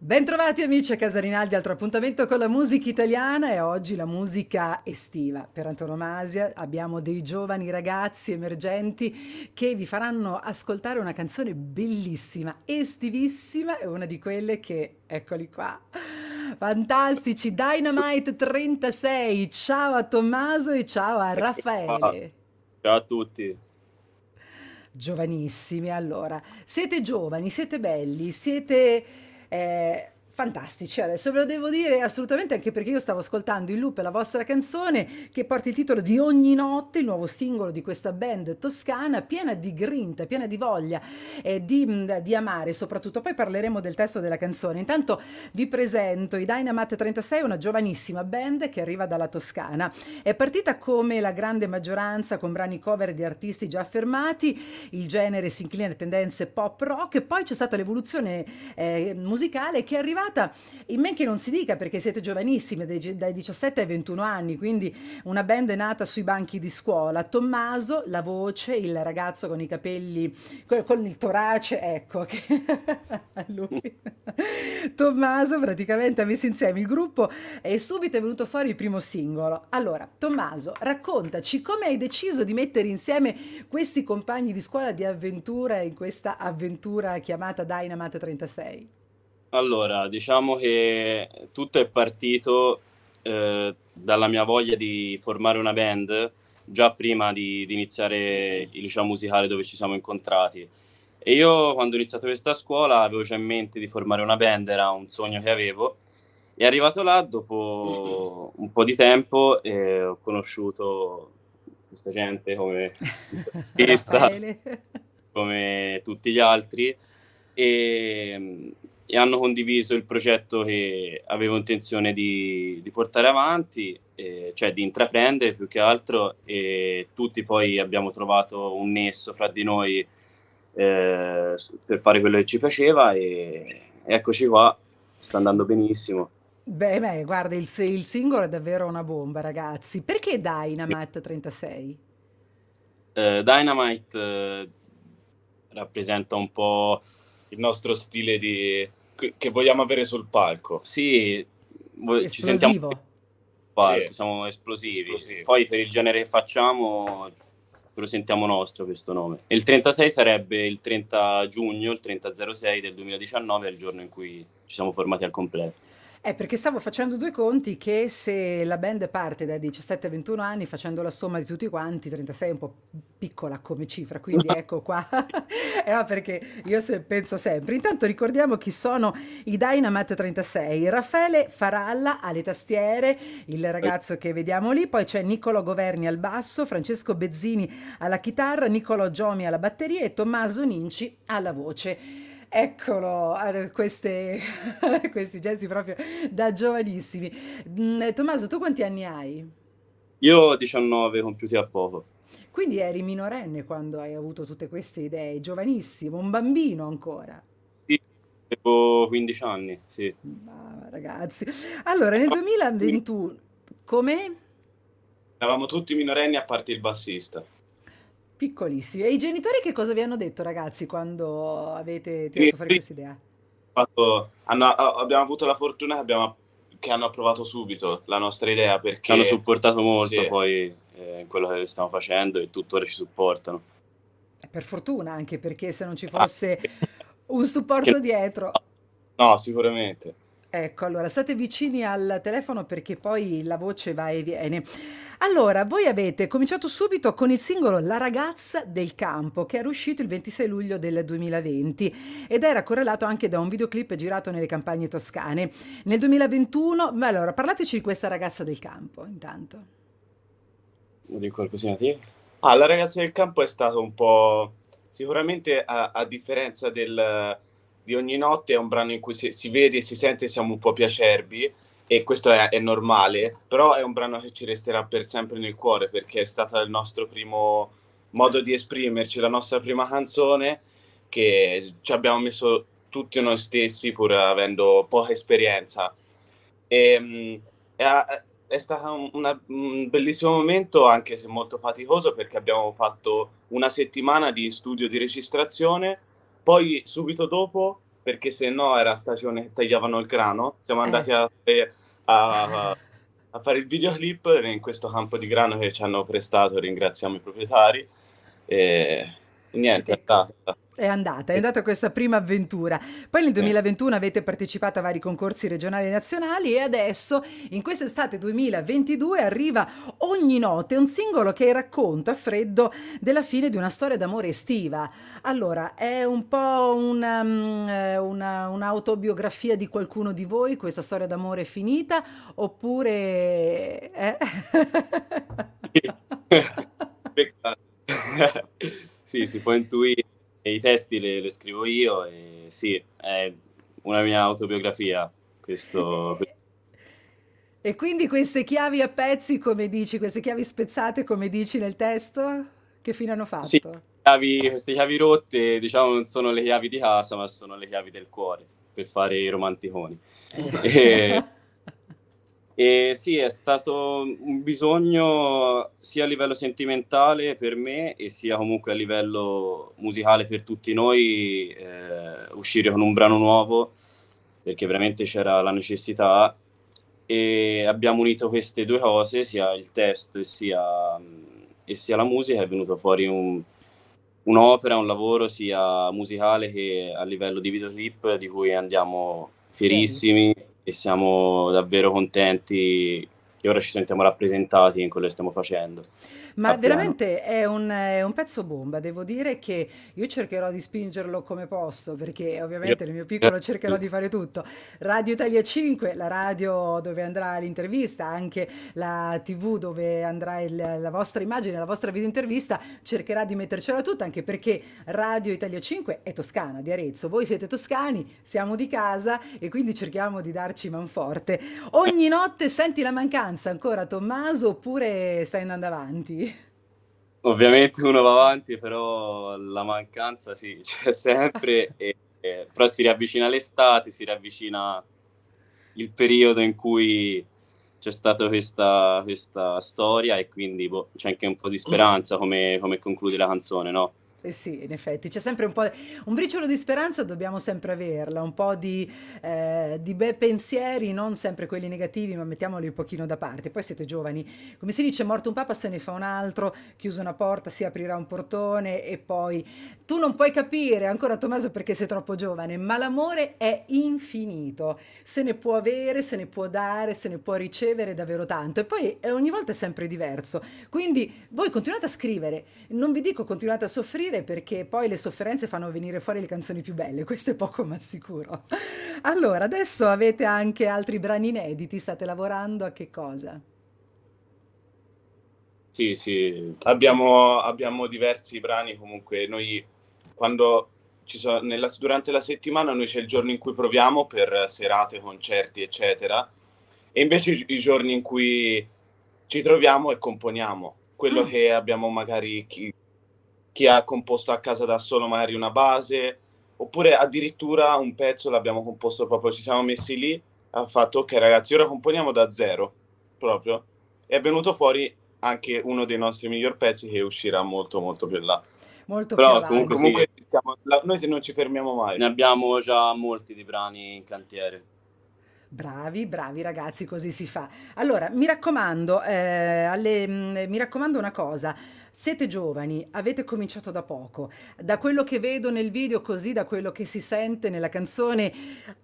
Bentrovati amici a Casarinaldi, altro appuntamento con la musica italiana e oggi la musica estiva. Per antonomasia abbiamo dei giovani ragazzi emergenti che vi faranno ascoltare una canzone bellissima, estivissima e una di quelle che, eccoli qua, fantastici, Dynamite 36. Ciao a Tommaso e ciao a Raffaele. Ciao a tutti giovanissimi. Allora, siete giovani, siete belli, siete é, fantastici adesso ve lo devo dire assolutamente anche perché io stavo ascoltando in loop la vostra canzone che porta il titolo di Ogni notte, il nuovo singolo di questa band toscana piena di grinta, piena di voglia eh, di, di, amare soprattutto. Poi parleremo del testo della canzone. Intanto vi presento i Dynamite 36, una giovanissima band che arriva dalla Toscana. È partita come la grande maggioranza con brani cover di artisti già affermati, il genere si inclina alle tendenze pop rock e poi c'è stata l'evoluzione eh, musicale che è arrivata puntata, in men che non si dica perché siete giovanissimi, dai, dai 17 ai 21 anni, quindi una band nata sui banchi di scuola. Tommaso, la voce, il ragazzo con i capelli, con il torace, ecco, che lui. Tommaso praticamente ha messo insieme il gruppo e subito è venuto fuori il primo singolo. Allora, Tommaso, raccontaci come hai deciso di mettere insieme questi compagni di scuola di avventura in questa avventura chiamata Dynamite 36. Allora, diciamo che tutto è partito eh, dalla mia voglia di formare una band già prima di, di iniziare il liceo musicale dove ci siamo incontrati. E io quando ho iniziato questa scuola avevo già in mente di formare una band, era un sogno che avevo. E arrivato là, dopo un po' di tempo, eh, ho conosciuto questa gente come come tutti gli altri, e e hanno condiviso il progetto che avevo intenzione di, di portare avanti, eh, cioè di intraprendere più che altro e tutti poi abbiamo trovato un nesso fra di noi eh, per fare quello che ci piaceva e, eccoci qua, sta andando benissimo. Beh, beh guarda, il, il, singolo è davvero una bomba, ragazzi. Perché Dynamite 36? Eh, Dynamite eh, rappresenta un po' il nostro stile di, che vogliamo avere sul palco. Sì, vo- ci sentiamo palco, sì. siamo esplosivi. esplosivi. Poi per il genere che facciamo lo sentiamo nostro questo nome. E il 36 sarebbe il 30 giugno, il 3006 del 2019, è il giorno in cui ci siamo formati al completo. È eh, perché stavo facendo due conti che se la band parte da 17 ai 21 anni, facendo la somma di tutti quanti, 36 è un po' piccola come cifra, quindi ecco qua. eh, perché io se penso sempre. Intanto ricordiamo chi sono i Dynamite 36. Raffaele Faralla alle tastiere, il ragazzo che vediamo lì, poi c'è Niccolo Governi al basso, Francesco Bezzini alla chitarra, Niccolo Giomi alla batteria e Tommaso Ninci alla voce. Eccolo, queste, questi gesti proprio da giovanissimi. Mm, Tommaso, tu quanti anni hai? Io ho 19, compiuti a poco. Quindi eri minorenne quando hai avuto tutte queste idee, giovanissimo, un bambino ancora. Sì, avevo 15 anni, sì. Ma ragazzi, allora nel 2021, come? Eravamo tutti minorenni a parte il bassista. Piccolissimi. E i genitori che cosa vi hanno detto, ragazzi, quando avete tirato fuori questa idea? abbiamo avuto la fortuna che, abbiamo, che, hanno approvato subito la nostra idea perché... Ci hanno supportato molto sì. poi eh, in quello che stiamo facendo e tuttora ci supportano. Eh, per fortuna anche perché se non ci fosse ah, un supporto dietro... No, sicuramente. Ecco, allora state vicini al telefono perché poi la voce va e viene. Allora, voi avete cominciato subito con il singolo La ragazza del campo che era uscito il 26 luglio del 2020 ed era correlato anche da un videoclip girato nelle campagne toscane. Nel 2021, ma allora parlateci di questa ragazza del campo intanto. Non dico qualcosina di... Ah, La ragazza del campo è stato un po' sicuramente a, a differenza del di ogni notte è un brano in cui si, si vede e si sente siamo un po' più acerbi e questo è, è, normale, però è un brano che ci resterà per sempre nel cuore perché è stato il nostro primo modo di esprimerci, la nostra prima canzone che ci abbiamo messo tutti noi stessi pur avendo poca esperienza. E, mm, è, è stato una, un bellissimo momento, anche se molto faticoso, perché abbiamo fatto una settimana di studio di registrazione poi subito dopo, perché se no era stagione tagliavano il grano, siamo eh. andati a, a, a fare il videoclip in questo campo di grano che ci hanno prestato, ringraziamo i proprietari. E niente, è ecco. andata è andata, è eh. andata questa prima avventura. Poi nel 2021 eh. avete partecipato a vari concorsi regionali e nazionali e adesso in quest'estate 2022 arriva Ogni notte, un singolo che racconta a freddo della fine di una storia d'amore estiva. Allora, è un po' una, um, eh, una, un'autobiografia di qualcuno di voi, questa storia d'amore finita, oppure... Eh? sì, si può intuire i testi le, le, scrivo io e sì, è una mia autobiografia questo... E quindi queste chiavi a pezzi, come dici, queste chiavi spezzate, come dici nel testo, che fine hanno fatto? Sì, chiavi, queste chiavi rotte, diciamo, non sono le chiavi di casa, ma sono le chiavi del cuore, per fare i romanticoni. Eh. E sì, è stato un bisogno sia a livello sentimentale per me e sia comunque a livello musicale per tutti noi eh, uscire con un brano nuovo perché veramente c'era la necessità e abbiamo unito queste due cose, sia il testo e sia, e sia la musica, è venuto fuori un, un'opera, un lavoro sia musicale che a livello di videoclip di cui andiamo fierissimi. Sì e siamo davvero contenti ora ci sentiamo rappresentati in quello che stiamo facendo. Ma veramente è un, è un, pezzo bomba, devo dire che io cercherò di spingerlo come posso, perché ovviamente io... nel mio piccolo cercherò di fare tutto. Radio Italia 5, la radio dove andrà l'intervista, anche la tv dove andrà il, la vostra immagine, la vostra video intervista, cercherà di mettercela tutta, anche perché Radio Italia 5 è toscana, di Arezzo, voi siete toscani, siamo di casa e quindi cerchiamo di darci manforte. Ogni notte senti la mancanza distanza ancora Tommaso oppure stai andando avanti? Ovviamente uno va avanti, però la mancanza sì, c'è sempre, e, e, però si riavvicina l'estate, si riavvicina il periodo in cui c'è stata questa, questa storia e quindi boh, c'è anche un po' di speranza mm. come, come conclude la canzone, no? Eh sì, in effetti, c'è sempre un po' un briciolo di speranza, dobbiamo sempre averla, un po' di, eh, di bei pensieri, non sempre quelli negativi, ma mettiamoli un pochino da parte. Poi siete giovani, come si dice, morto un papa se ne fa un altro, chiusa una porta si aprirà un portone e poi tu non puoi capire ancora Tommaso perché sei troppo giovane, ma l'amore è infinito, se ne può avere, se ne può dare, se ne può ricevere davvero tanto e poi eh, ogni volta è sempre diverso. Quindi voi continuate a scrivere, non vi dico continuate a soffrire soffrire perché poi le sofferenze fanno venire fuori le canzoni più belle, questo è poco ma sicuro. Allora, adesso avete anche altri brani inediti, state lavorando a che cosa? Sì, sì, abbiamo, abbiamo diversi brani comunque, noi quando ci sono, nella, durante la settimana noi c'è il giorno in cui proviamo per serate, concerti, eccetera, e invece i, giorni in cui ci troviamo e componiamo quello mm. che abbiamo magari chi, chi ha composto a casa da solo magari una base, oppure addirittura un pezzo l'abbiamo composto proprio, ci siamo messi lì, ha fatto ok ragazzi, ora componiamo da zero, proprio, e è venuto fuori anche uno dei nostri miglior pezzi che uscirà molto molto più in là. Molto Però comunque, comunque sì. siamo, noi non ci fermiamo mai. Ne abbiamo già molti di brani in cantiere. Bravi, bravi ragazzi, così si fa. Allora, mi raccomando, eh, alle, mh, mm, mi raccomando una cosa. Siete giovani, avete cominciato da poco. Da quello che vedo nel video, così da quello che si sente nella canzone,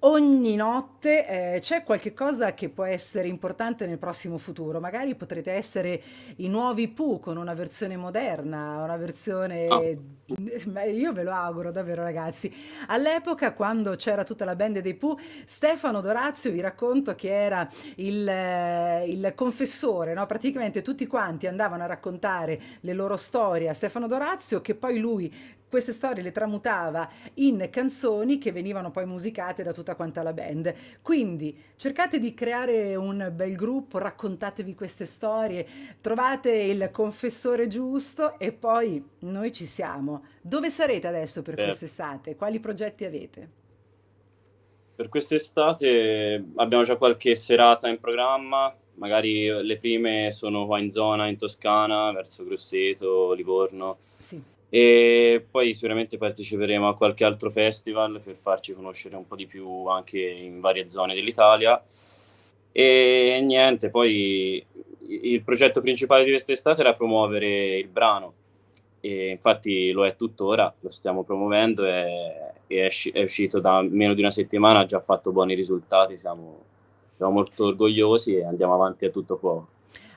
ogni notte eh, c'è qualcosa che può essere importante nel prossimo futuro. Magari potrete essere i nuovi Pooh con una versione moderna, una versione... Oh. Io ve lo auguro davvero ragazzi. All'epoca, quando c'era tutta la band dei Pooh, Stefano Dorazio vi racconto che era il, eh, il confessore, no? praticamente tutti quanti andavano a raccontare le loro storie a Stefano Dorazio che poi lui queste storie le tramutava in canzoni che venivano poi musicate da tutta quanta la band. Quindi cercate di creare un bel gruppo, raccontatevi queste storie, trovate il confessore giusto e poi noi ci siamo. Dove sarete adesso per eh. quest'estate? Quali progetti avete? Per quest'estate abbiamo già qualche serata in programma, magari eh, le prime sono qua in zona, in Toscana, verso Grosseto, Livorno. Sì. E poi sicuramente parteciperemo a qualche altro festival per farci conoscere un po' di più anche in varie zone dell'Italia. E niente, poi il progetto principale di quest'estate era promuovere il brano. E infatti lo è tuttora, lo stiamo promuovendo e, è, uscito da meno di una settimana, ha già fatto buoni risultati, siamo siamo molto orgogliosi e andiamo avanti a tutto fuoco.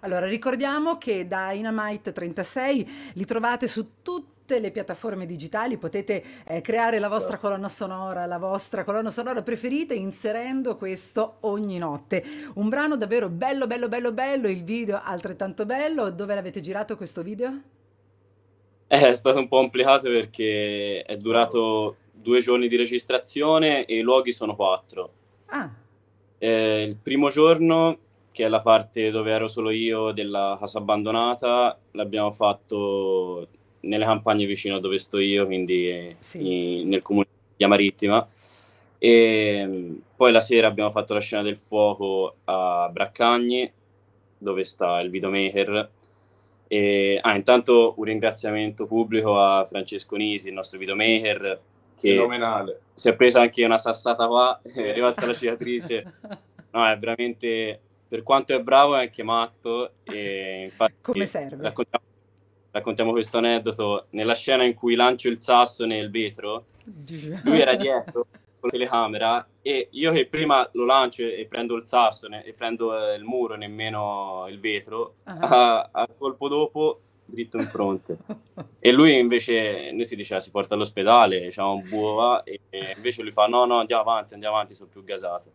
Allora, ricordiamo che Dynamite 36 li trovate su tutti le piattaforme digitali potete eh, creare la vostra colonna sonora, la vostra colonna sonora preferita inserendo questo ogni notte. Un brano davvero bello, bello, bello, bello, il video altrettanto bello. Dove l'avete girato questo video? Eh, è stato un po' complicato perché è durato due giorni di registrazione e i luoghi sono quattro. Ah. Eh, il primo giorno, che è la parte dove ero solo io della casa abbandonata, l'abbiamo fatto nelle campagne vicino a dove sto io, quindi sì. in, nel comune di Amarittima. E poi la sera abbiamo fatto la scena del fuoco a Braccagni, dove sta il videomaker. E, ah, intanto un ringraziamento pubblico a Francesco Nisi, il nostro videomaker, che Fenomenale. Si è presa anche una sassata qua, sì. è rimasta la cicatrice. No, è veramente, per quanto è bravo, è anche matto. E infatti, Come serve? Raccontiamo, raccontiamo questo aneddoto. Nella scena in cui lancio il sasso nel vetro, lui era dietro con la telecamera e io che prima lo lancio e prendo il sasso ne- e prendo eh, il muro, nemmeno il vetro, uh-huh. a, colpo dopo dritto in fronte. e lui invece, noi si diceva si porta all'ospedale, c'ha un buo e invece lui fa no no andiamo avanti, andiamo avanti, sono più gasato.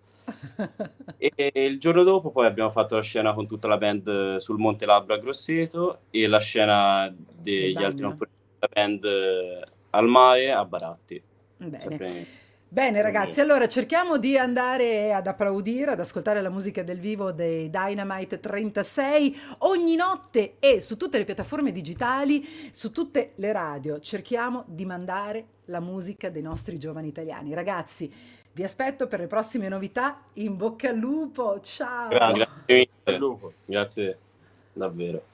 e il giorno dopo poi abbiamo fatto la scena con tutta la band sul Monte Labbra a Grosseto e la scena degli altri la band eh, al mare a Baratti. Bene. Sempre... Bene ragazzi, allora cerchiamo di andare ad applaudire, ad ascoltare la musica del vivo dei Dynamite 36 ogni notte e su tutte le piattaforme digitali, su tutte le radio. Cerchiamo di mandare la musica dei nostri giovani italiani. Ragazzi, vi aspetto per le prossime novità. In bocca al lupo, ciao! Grazie, grazie, grazie davvero.